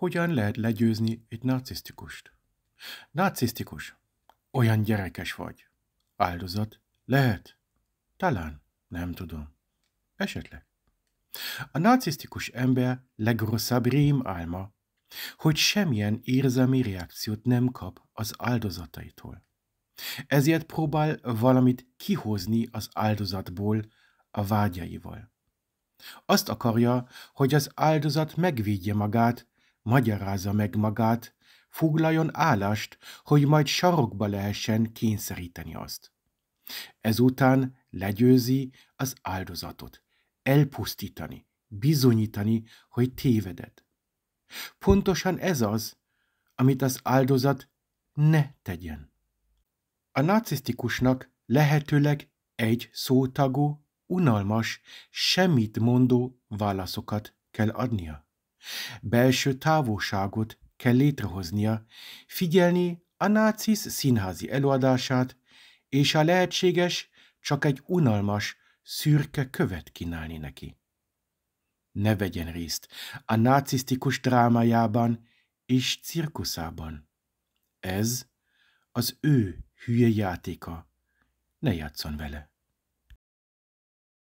hogyan lehet legyőzni egy narcisztikust. Narcisztikus. Olyan gyerekes vagy. Áldozat. Lehet. Talán. Nem tudom. Esetleg. A narcisztikus ember legrosszabb álma, hogy semmilyen érzelmi reakciót nem kap az áldozataitól. Ezért próbál valamit kihozni az áldozatból a vágyaival. Azt akarja, hogy az áldozat megvédje magát magyarázza meg magát, foglaljon állást, hogy majd sarokba lehessen kényszeríteni azt. Ezután legyőzi az áldozatot, elpusztítani, bizonyítani, hogy tévedett. Pontosan ez az, amit az áldozat ne tegyen. A nácisztikusnak lehetőleg egy szótagú, unalmas, semmit mondó válaszokat kell adnia. Belső távolságot kell létrehoznia, figyelni a nácisz színházi előadását, és a lehetséges csak egy unalmas, szürke követ kínálni neki. Ne vegyen részt a nácisztikus drámájában és cirkuszában. Ez az ő hülye játéka. Ne játszon vele.